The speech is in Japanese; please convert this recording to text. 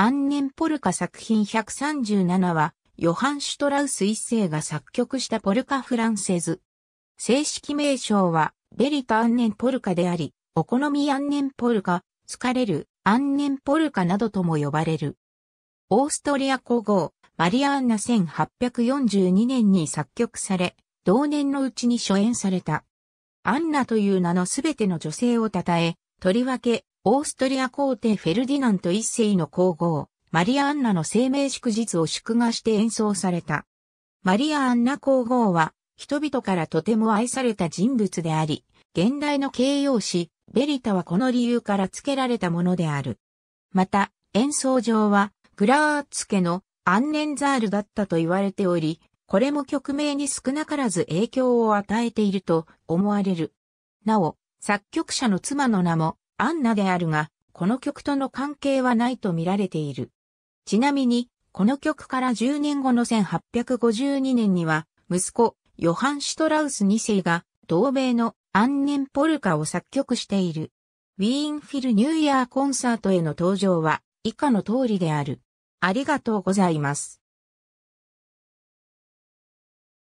安年ポルカ作品137は、ヨハン・シュトラウス一世が作曲したポルカ・フランセズ。正式名称は、ベリタ・アンネン・ポルカであり、お好みアンネン・ポルカ、疲れる、アンネン・ポルカなどとも呼ばれる。オーストリア古豪、マリアーンナ1842年に作曲され、同年のうちに初演された。アンナという名のすべての女性を称え、とりわけ、オーストリア皇帝フェルディナント一世の皇后、マリア・アンナの生命祝日を祝賀して演奏された。マリア・アンナ皇后は、人々からとても愛された人物であり、現代の形容詞、ベリタはこの理由から付けられたものである。また、演奏上は、グラーツ家のアンネンザールだったと言われており、これも曲名に少なからず影響を与えていると思われる。なお、作曲者の妻の名もアンナであるが、この曲との関係はないと見られている。ちなみに、この曲から10年後の1852年には、息子、ヨハン・シュトラウス2世が、同米のアンネンポルカを作曲している。ウィーンフィルニューイヤーコンサートへの登場は以下の通りである。ありがとうございます。